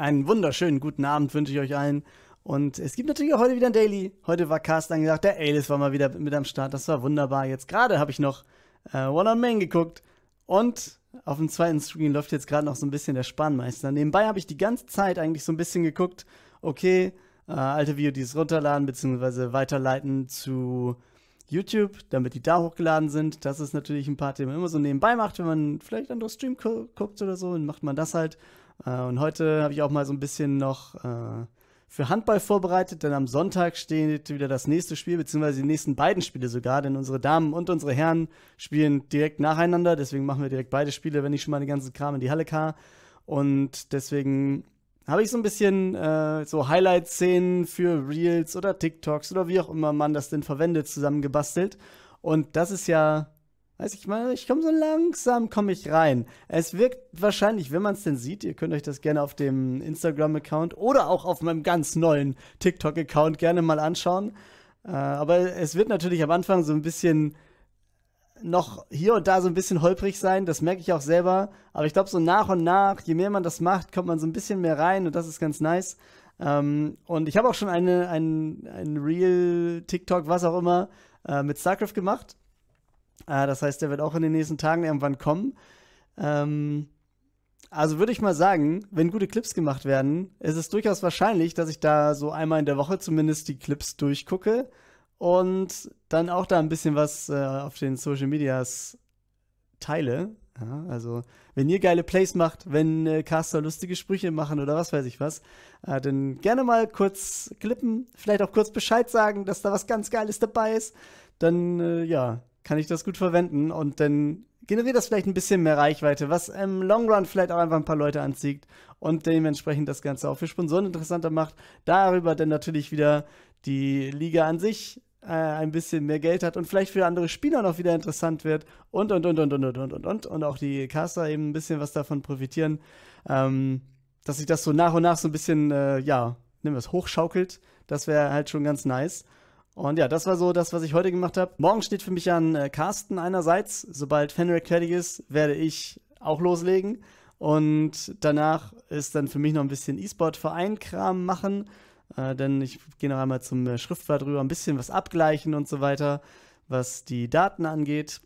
Einen wunderschönen guten Abend wünsche ich euch allen. Und es gibt natürlich auch heute wieder ein Daily. Heute war Cast angesagt, der Alice war mal wieder mit am Start. Das war wunderbar. Jetzt gerade habe ich noch äh, One on Main geguckt. Und auf dem zweiten Screen läuft jetzt gerade noch so ein bisschen der Spannmeister. Nebenbei habe ich die ganze Zeit eigentlich so ein bisschen geguckt, okay, äh, alte Videos runterladen bzw. weiterleiten zu YouTube, damit die da hochgeladen sind. Das ist natürlich ein Part, den man immer so nebenbei macht, wenn man vielleicht andere Stream guckt oder so, dann macht man das halt. Äh, und heute habe ich auch mal so ein bisschen noch äh, für Handball vorbereitet, denn am Sonntag steht wieder das nächste Spiel, beziehungsweise die nächsten beiden Spiele sogar, denn unsere Damen und unsere Herren spielen direkt nacheinander, deswegen machen wir direkt beide Spiele, wenn ich schon mal den ganzen Kram in die Halle kann. Und deswegen habe ich so ein bisschen äh, so Highlight-Szenen für Reels oder TikToks oder wie auch immer man das denn verwendet, zusammengebastelt. Und das ist ja Weiß ich mal, ich komme so langsam, komme ich rein. Es wirkt wahrscheinlich, wenn man es denn sieht, ihr könnt euch das gerne auf dem Instagram-Account oder auch auf meinem ganz neuen TikTok-Account gerne mal anschauen. Äh, aber es wird natürlich am Anfang so ein bisschen noch hier und da so ein bisschen holprig sein, das merke ich auch selber. Aber ich glaube, so nach und nach, je mehr man das macht, kommt man so ein bisschen mehr rein und das ist ganz nice. Ähm, und ich habe auch schon eine, ein, ein Real TikTok, was auch immer, äh, mit StarCraft gemacht. Äh, das heißt, der wird auch in den nächsten Tagen irgendwann kommen. Ähm, also würde ich mal sagen, wenn gute Clips gemacht werden, ist es durchaus wahrscheinlich, dass ich da so einmal in der Woche zumindest die Clips durchgucke und dann auch da ein bisschen was äh, auf den Social Medias teile. Ja, also, wenn ihr geile Plays macht, wenn äh, Caster lustige Sprüche machen oder was weiß ich was, äh, dann gerne mal kurz klippen, vielleicht auch kurz Bescheid sagen, dass da was ganz Geiles dabei ist. Dann, äh, ja, kann ich das gut verwenden und dann generiert das vielleicht ein bisschen mehr Reichweite, was im Long Run vielleicht auch einfach ein paar Leute anzieht und dementsprechend das Ganze auch für Sponsoren interessanter macht. Darüber dann natürlich wieder die Liga an sich äh, ein bisschen mehr Geld hat und vielleicht für andere Spieler noch wieder interessant wird und und und und und und und und und, und auch die Caster eben ein bisschen was davon profitieren, ähm, dass sich das so nach und nach so ein bisschen, äh, ja, nehmen wir es, hochschaukelt. Das wäre halt schon ganz nice. Und ja, das war so das, was ich heute gemacht habe. Morgen steht für mich an äh, Carsten einerseits. Sobald Fenric fertig ist, werde ich auch loslegen. Und danach ist dann für mich noch ein bisschen E-Sport-Verein-Kram machen. Äh, denn ich gehe noch einmal zum äh, Schriftwort drüber, ein bisschen was abgleichen und so weiter, was die Daten angeht.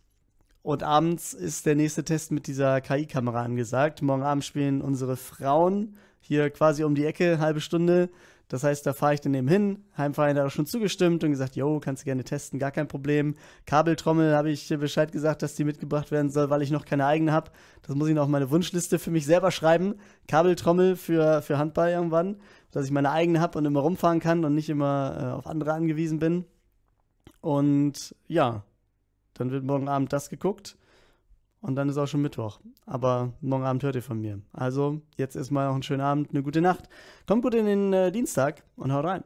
Und abends ist der nächste Test mit dieser KI-Kamera angesagt. Morgen Abend spielen unsere Frauen hier quasi um die Ecke, halbe Stunde. Das heißt, da fahre ich dann eben hin. Heimverein hat auch schon zugestimmt und gesagt, jo, kannst du gerne testen, gar kein Problem. Kabeltrommel habe ich Bescheid gesagt, dass die mitgebracht werden soll, weil ich noch keine eigene habe. Das muss ich noch auf meine Wunschliste für mich selber schreiben. Kabeltrommel für, für Handball irgendwann, dass ich meine eigene habe und immer rumfahren kann und nicht immer äh, auf andere angewiesen bin. Und ja, dann wird morgen Abend das geguckt und dann ist auch schon Mittwoch. Aber morgen Abend hört ihr von mir. Also jetzt erstmal noch einen schönen Abend, eine gute Nacht. Kommt gut in den äh, Dienstag und haut rein.